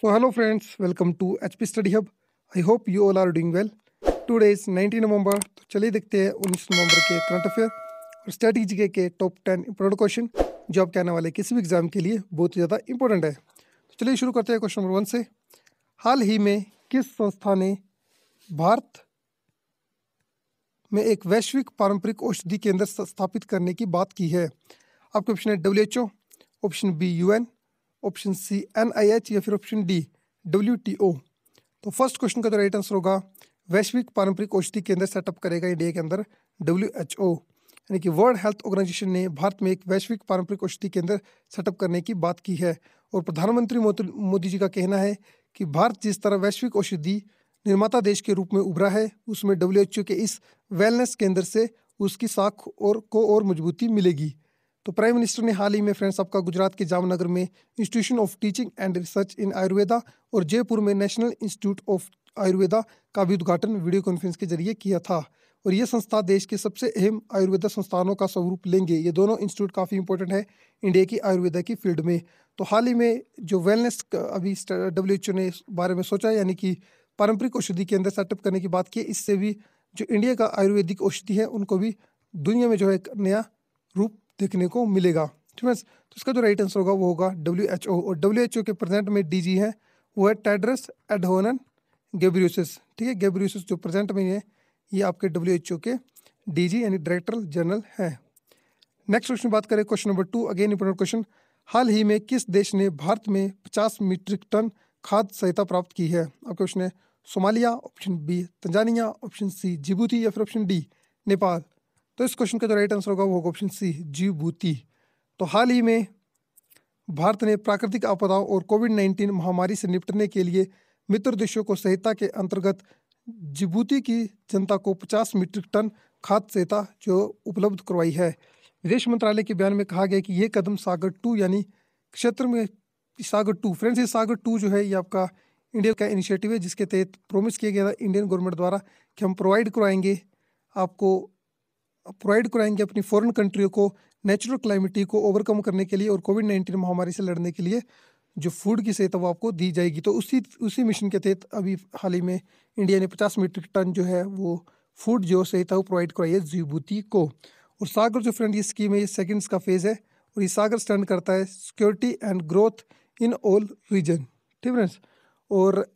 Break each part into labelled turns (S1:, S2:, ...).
S1: so hello friends welcome to H P study hub I hope you all are doing well today's nineteen November तो चलिए देखते हैं उन्नीस नवंबर के करंट अफेयर और स्टडी जी के टॉप टेन इंपॉर्टेंट क्वेश्चन जो आपके आने वाले किसी भी एग्जाम के लिए बहुत ही ज़्यादा इंपॉर्टेंट है तो चलिए शुरू करते हैं क्वेश्चन नंबर वन से हाल ही में किस संस्था ने भारत में एक वैश्विक पारंपरिक औषधि केंद्र स्थापित करने की बात की है आपके ऑप्शन है W option B N option C N I H या फिर option D W T O तो फर्स्ट क्वेश्चन का जो राइट आंसर होगा वैश्विक पारंपरिक औषधि केंद्र सेटअप करेगा इंडिया के अंदर डब्ल्यू एच ओ यानी कि वर्ल्ड हेल्थ ऑर्गेनाइजेशन ने भारत में एक वैश्विक पारंपरिक औषधि केंद्र सेटअप करने की बात की है और प्रधानमंत्री मोदी जी का कहना है कि भारत जिस तरह वैश्विक औषधि निर्माता देश के रूप में उभरा है उसमें डब्ल्यू के इस वेलनेस केंद्र से उसकी साख और को और मजबूती मिलेगी तो प्राइम मिनिस्टर ने हाल ही में फ्रेंड्स आपका गुजरात के जामनगर में institution of teaching and research in Ayurveda और जयपुर में नेशनल इंस्टीट्यूट ऑफ आयुर्वेदा का भी उद्घाटन वीडियो कॉन्फ्रेंस के जरिए किया था और ये संस्था देश के सबसे अहम आयुर्वेदा संस्थानों का स्वरूप लेंगे ये दोनों इंस्टीट्यूट काफ़ी इंपॉर्टेंट है इंडिया की आयुर्वेदा की फील्ड में तो हाल ही में जो वेलनेस अभी डब्ल्यू ने इस बारे में सोचा यानी कि पारंपरिक औषधि के अंदर सेटअप करने की बात की इससे भी जो इंडिया का आयुर्वेदिक औषधि है उनको भी दुनिया में जो है एक नया रूप देखने को मिलेगा है तो इसका जो राइट आंसर होगा वो होगा डब्ल्यू एच ओ और डब्ल्यू एच ओ के प्रेजेंट में डी जी है वो है टेड्रस एडहोनन गेब्रियोसिस ठीक है गेब्रियोसिस जो प्रेजेंट में है ये आपके डब्ल्यू एच ओ के डी जी यानी डायरेक्टर जनरल हैं नेक्स्ट क्वेश्चन बात करें question number two again important question हाल ही में किस देश ने भारत में पचास मीट्रिक टन खाद्य सहायता प्राप्त की है आपका क्वेश्चन है Somalia option B Tanzania option C Djibouti या फिर ऑप्शन डी नेपाल तो इस क्वेश्चन का जो राइट आंसर होगा वो होगा ऑप्शन सी भूति तो हाल ही में भारत ने प्राकृतिक आपदाओं और कोविड नाइन्टीन महामारी से निपटने के लिए मित्र देशों को सहायता के अंतर्गत जिबूती की जनता को 50 मीट्रिक टन खाद्य सहायता जो उपलब्ध करवाई है विदेश मंत्रालय के बयान में कहा गया कि ये कदम सागर टू यानी क्षेत्र में सागर टू फ्रेंड्स ये सागर टू जो है ये आपका इंडिया का इनिशिएटिव है जिसके तहत प्रोमिस किया गया था इंडियन गवर्नमेंट द्वारा कि हम प्रोवाइड करवाएंगे आपको प्रोवाइड कराएंगे अपनी फॉरेन कंट्रियों को नेचुरल क्लाइमेटी को ओवरकम करने के लिए और कोविड नाइन्टीन महामारी से लड़ने के लिए जो फूड की सहायता वो आपको दी जाएगी तो उसी उसी मिशन के तहत अभी हाल ही में इंडिया ने पचास मीट्रिक टन जो है वो फूड जो सहायता वो प्रोवाइड कराई है जीबूती को और सागर जो फ्रेंड ये स्कीम है ये सेकेंड्स का फेज़ है और ये सागर स्टैंड करता है security and growth in all region ठीक फ्रेंड्स और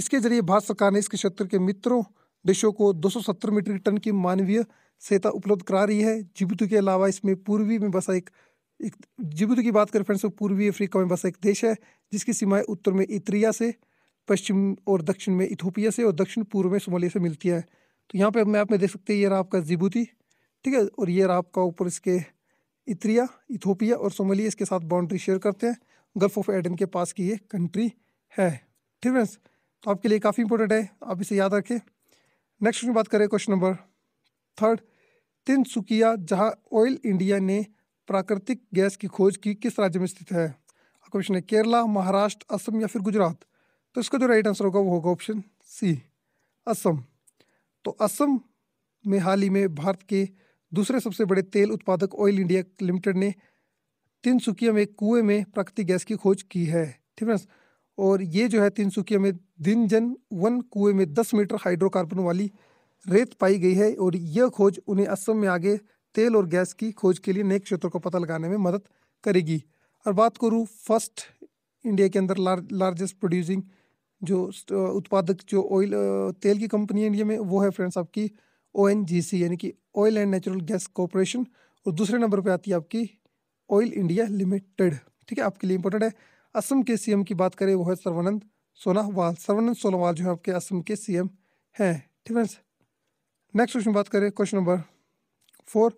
S1: इसके जरिए भारत सरकार ने इस क्षेत्र के मित्रों देशों को 270 मीट्रिक टन की मानवीय सहायता उपलब्ध करा रही है जिबुत के अलावा इसमें पूर्वी में बसा एक एक जिबूतू की बात करें फ्रेंड्स तो पूर्वी अफ्रीका में बसा एक देश है जिसकी सीमाएं उत्तर में इतरिया से पश्चिम और दक्षिण में इथोपिया से और दक्षिण पूर्व में सोमालिया से मिलती है तो यहाँ पर मैं में देख सकते हैं ये रहा आपका जिबूती ठीक है और ये रहा आपका ऊपर इसके इतरिया इथोपिया और सोमालिया इसके साथ बाउंड्री शेयर करते हैं गल्फ ऑफ एडन के पास की ये कंट्री है ठीक है फ्रेंड्स तो आपके लिए काफ़ी इंपॉर्टेंट है आप इसे याद रखें नेक्स्ट क्वेश्चन बात करें क्वेश्चन नंबर थर्ड तिनसुकिया जहां ऑयल इंडिया ने प्राकृतिक गैस की खोज की किस राज्य में स्थित है क्वेश्चन है केरला महाराष्ट्र असम या फिर गुजरात तो इसका जो राइट आंसर होगा वो होगा ऑप्शन सी असम तो असम में हाल ही में भारत के दूसरे सबसे बड़े तेल उत्पादक ऑयल इंडिया लिमिटेड ने तिनसुकिया में कुएं में प्राकृतिक गैस की खोज की है ठीक है और ये जो है तिनसुकिया में दिन जन वन कुएं में दस मीटर हाइड्रोकार्बन वाली रेत पाई गई है और यह खोज उन्हें असम में आगे तेल और गैस की खोज के लिए नए क्षेत्रों का पता लगाने में मदद करेगी और बात करूँ फर्स्ट इंडिया के अंदर लार्ज लार्जेस्ट प्रोड्यूसिंग जो उत्पादक जो ऑयल तेल की कंपनी है इंडिया में वो है फ्रेंड्स आपकी ओ यानी कि oil and natural gas corporation और दूसरे नंबर पर आती है आपकी ऑयल इंडिया लिमिटेड ठीक है आपके लिए इंपॉर्टेंट है असम के सीएम की बात करें वो है सर्वानंद सोनावाल सर्वानंद सोनावाल जो है आपके असम के सीएम हैं ठीक है नेक्स्ट क्वेश्चन बात करें क्वेश्चन नंबर फोर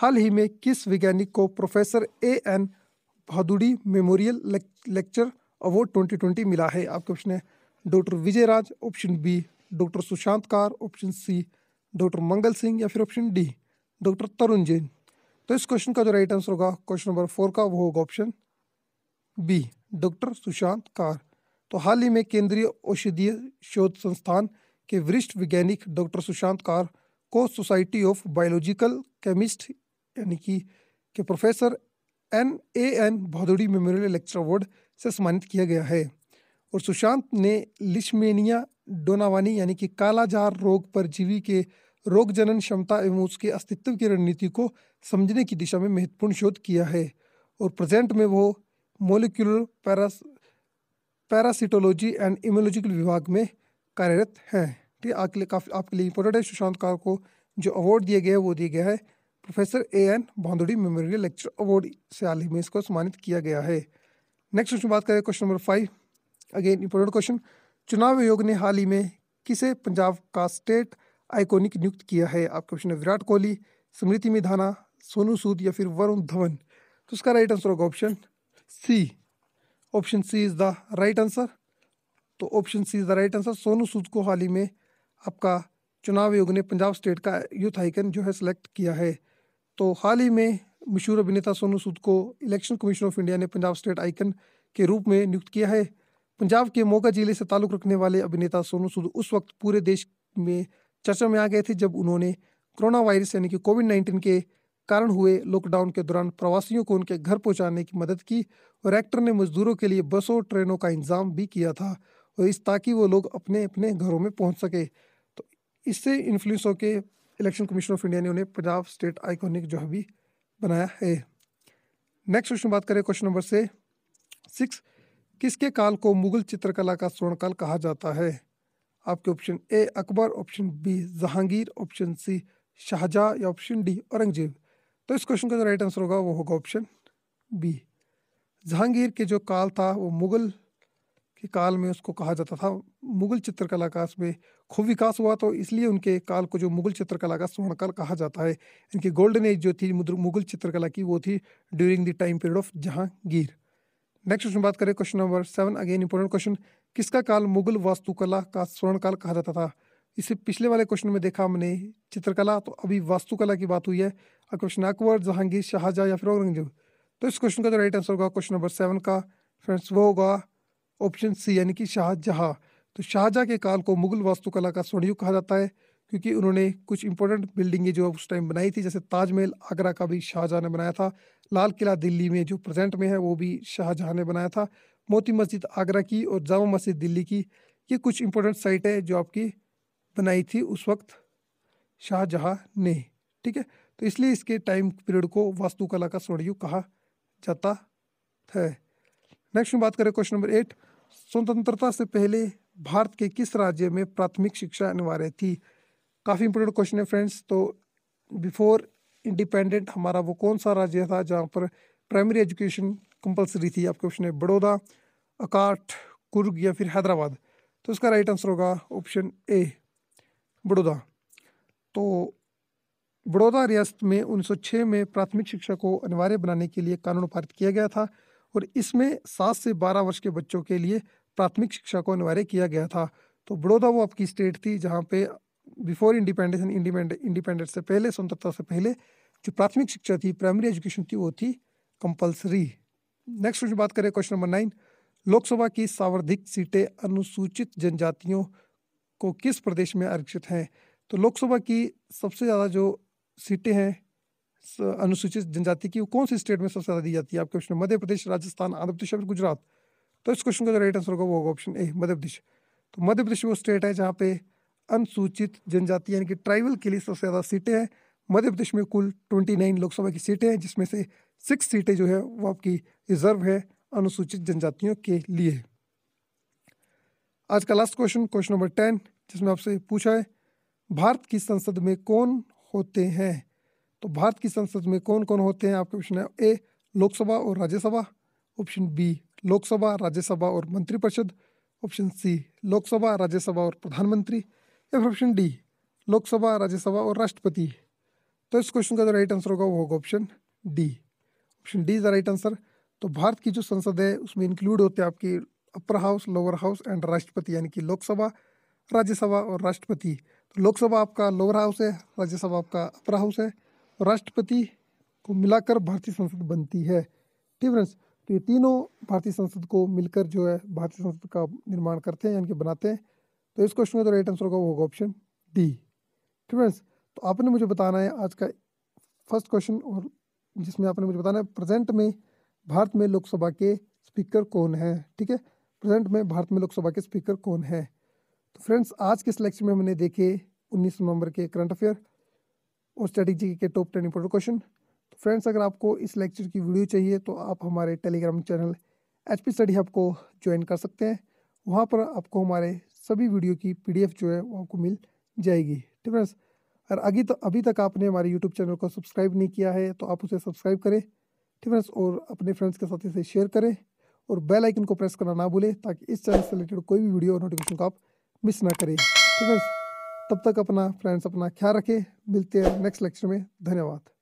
S1: हाल ही में किस वैज्ञानिक को professor A N Bhaduri memorial lecture award twenty twenty मिला है आपके ऑप्शन है doctor Vijay Raj option B doctor Sushant Kar option C doctor Mangal Singh या फिर option D doctor Tarun Jain तो इस क्वेश्चन का जो राइट आंसर होगा क्वेश्चन नंबर फोर का वो होगा option B doctor Sushant Kar तो हाल ही में केंद्रीय औषधीय शोध संस्थान के वरिष्ठ वैज्ञानिक डॉक्टर सुशांत कार को सोसाइटी ऑफ बायोलॉजिकल केमिस्ट यानी कि के professor N A N Bhaduri memorial lecture award से सम्मानित किया गया है और सुशांत ने लिशमेनिया डोनावानी यानी कि कालाजार रोग परजीवी के रोग जनन क्षमता एवं उसके अस्तित्व की रणनीति को समझने की दिशा में महत्वपूर्ण शोध किया है और प्रेजेंट में वो molecular paras parasitology and immunological विभाग में कार्यरत हैं ठीक है आपके लिए काफ़ी आपके लिए इंपॉर्टेंट है सुशांत कार को जो अवार्ड दिया गया है वो दिया गया है प्रोफेसर ए एन भांदोड़ी मेमोरियल लेक्चर अवार्ड से हाल ही में इसको सम्मानित किया गया है नेक्स्ट क्वेश्चन बात करें question number five again important question चुनाव आयोग ने हाल ही में किसे पंजाब का स्टेट आइकॉनिक नियुक्त किया है आपका क्वेश्चन है विराट कोहली स्मृति मिधाना सोनू सूद या फिर वरुण धवन तो उसका राइट आंसर होगा option C option C is the right answer तो option C is the right answer Sonu Sood को हाल ही में आपका चुनाव आयोग ने पंजाब स्टेट का यूथ आइकन जो है सेलेक्ट किया है तो हाल ही में मशहूर अभिनेता सोनू सूद को इलेक्शन कमीशन ऑफ इंडिया ने पंजाब स्टेट आइकन के रूप में नियुक्त किया है पंजाब के मोगा जिले से ताल्लुक़ रखने वाले अभिनेता सोनू सूद उस वक्त पूरे देश में चर्चा में आ गए थे जब उन्होंने कोरोना वायरस यानी कि कोविड नाइन्टीन के कारण हुए लॉकडाउन के दौरान प्रवासियों को उनके घर पहुंचाने की मदद की और एक्टर ने मजदूरों के लिए बसों ट्रेनों का इंतजाम भी किया था तो इस ताकि वो लोग अपने अपने घरों में पहुंच सके तो इससे इन्फ्लुएंस होकर इलेक्शन कमीशन ऑफ इंडिया ने उन्हें पंजाब स्टेट आइकॉनिक जो है भी बनाया है नेक्स्ट क्वेश्चन बात करें क्वेश्चन नंबर से सिक्स किसके काल को मुगल चित्रकला का स्वर्ण काल कहा जाता है आपके option A Akbar option B Jahangir option C Shahjahan या ऑप्शन डी औरंगजेब तो इस क्वेश्चन का जो राइट आंसर होगा वो होगा ऑप्शन बी जहांगीर के जो काल था वो मुगल के काल में उसको कहा जाता था मुगल चित्रकला का इसमें खूब विकास हुआ तो इसलिए उनके काल को जो मुगल चित्रकला का स्वर्णकाल कहा जाता है इनकी गोल्डन एज जो थी मुगल चित्रकला की वो थी during the time period of Jahangir next question बात करें question number seven again important question किसका काल मुगल वास्तुकला का स्वर्णकाल कहा जाता था इसे पिछले वाले क्वेश्चन में देखा हमने चित्रकला तो अभी वास्तुकला की बात हुई है और क्वेश्चन अकबर जहांगीर शाहजहाँ या फिर औरंगजेब तो इस क्वेश्चन का जो राइट आंसर होगा क्वेश्चन नंबर सेवन का फ्रेंड्स वो होगा ऑप्शन सी यानी कि शाहजहाँ तो शाहजहाँ के काल को मुगल वास्तुकला का स्वर्णयुग कहा जाता है क्योंकि उन्होंने कुछ इंपॉर्टेंट बिल्डिंगें जो उस टाइम बनाई थी जैसे ताजमहल आगरा का भी शाहजहाँ ने बनाया था लाल किला दिल्ली में जो प्रेजेंट में है वो भी शाहजहाँ ने बनाया था मोती मस्जिद आगरा की और जामा मस्जिद दिल्ली की ये कुछ इंपॉर्टेंट साइट है जो आपकी बनाई थी उस वक्त शाहजहाँ ने ठीक है तो इसलिए इसके टाइम पीरियड को वास्तुकला का स्वर्णयुग कहा जाता है नेक्स्ट में बात करें क्वेश्चन नंबर एट स्वतंत्रता से पहले भारत के किस राज्य में प्राथमिक शिक्षा अनिवार्य थी काफ़ी इंपोर्टेंट क्वेश्चन है फ्रेंड्स तो बिफोर इंडिपेंडेंट हमारा वो कौन सा राज्य था जहाँ पर प्राइमरी एजुकेशन कंपलसरी थी आपके ऑप्शन है बड़ौदा अकाट कुर्ग या फिर हैदराबाद तो इसका राइट आंसर होगा ऑप्शन ए बड़ौदा तो बड़ौदा रियासत में 1906 में प्राथमिक शिक्षा को अनिवार्य बनाने के लिए कानून पारित किया गया था और इसमें सात से बारह वर्ष के बच्चों के लिए प्राथमिक शिक्षा को अनिवार्य किया गया था तो बड़ौदा वो आपकी स्टेट थी जहाँ पे बिफोर इंडिपेंडेंस इंडिपेंडेंस से पहले स्वतंत्रता से पहले जो प्राथमिक शिक्षा थी प्राइमरी एजुकेशन थी वो थी कंपलसरी नेक्स्ट क्वेश्चन बात करें क्वेश्चन नंबर नाइन लोकसभा की सावर्धिक सीटें अनुसूचित जनजातियों को किस प्रदेश में आरक्षित हैं तो लोकसभा की सबसे ज़्यादा जो सीटें हैं अनुसूचित जनजाति की वो कौन सी स्टेट में सबसे ज़्यादा दी जाती है आपके ऑप्शन मध्य प्रदेश राजस्थान आंध्र प्रदेश या फिर गुजरात तो इस क्वेश्चन का जो राइट आंसर होगा वो होगा ऑप्शन ए मध्य प्रदेश तो मध्य प्रदेश वो स्टेट है जहाँ पे अनुसूचित जनजाति यानी कि ट्राइबल के लिए सबसे ज़्यादा सीटें हैं मध्य प्रदेश में कुल ट्वेंटी नाइन लोकसभा की सीटें हैं जिसमें से सिक्स सीटें जो है वो आपकी रिजर्व है अनुसूचित जनजातियों के लिए आज का last question question number ten जिसमें आपसे पूछा है भारत की संसद में कौन होते हैं तो भारत की संसद में कौन कौन होते हैं आपके ऑप्शन है ए लोकसभा और राज्यसभा ऑप्शन बी लोकसभा राज्यसभा और मंत्रिपरिषद ऑप्शन सी लोकसभा राज्यसभा और प्रधानमंत्री या फिर ऑप्शन डी लोकसभा राज्यसभा और राष्ट्रपति तो इस क्वेश्चन का जो राइट आंसर होगा वो होगा option D option D is the right answer तो भारत की जो संसद है उसमें इंक्लूड होते हैं आपकी upper house lower house and राष्ट्रपति यानी कि लोकसभा राज्यसभा और राष्ट्रपति तो लोकसभा आपका लोअर हाउस है राज्यसभा आपका अपर हाउस है राष्ट्रपति को मिलाकर भारतीय संसद बनती है ठीक फ्रेंड्स तो ये तीनों भारतीय संसद को मिलकर जो है भारतीय संसद का निर्माण करते हैं यानी कि बनाते हैं तो इस क्वेश्चन में तो राइट आंसर होगा होगा ऑप्शन डी ठीक फ्रेंड्स तो आपने मुझे बताना है आज का फर्स्ट क्वेश्चन और जिसमें आपने मुझे बताना है प्रेजेंट में भारत में लोकसभा के स्पीकर कौन है ठीक है प्रेजेंट में भारत में लोकसभा के स्पीकर कौन है तो फ्रेंड्स आज के इस लेक्चर में हमने देखे 19 नवंबर के करंट अफेयर और स्ट्रेटेजी के टॉप टेन इंपोर्टेंट क्वेश्चन तो फ्रेंड्स अगर आपको इस लेक्चर की वीडियो चाहिए तो आप हमारे telegram channel H P study hub को ज्वाइन कर सकते हैं वहाँ पर आपको हमारे सभी वीडियो की पी डी एफ जो है वो आपको मिल जाएगी ठीक फ्रेंड्स और अभी तो अभी तक आपने हमारे यूट्यूब चैनल को सब्सक्राइब नहीं किया है तो आप उसे सब्सक्राइब करें ठीक फ्रेंड्स और अपने फ्रेंड्स के साथ इसे शेयर करें और बेल आइकन को प्रेस करना ना भूलें ताकि इस चैनल से रिलेटेड कोई भी वीडियो और नोटिफिकेशन को आप मिस ना करें ठीक है तब तक अपना फ्रेंड्स अपना ख्याल रखें मिलते हैं नेक्स्ट लेक्चर में धन्यवाद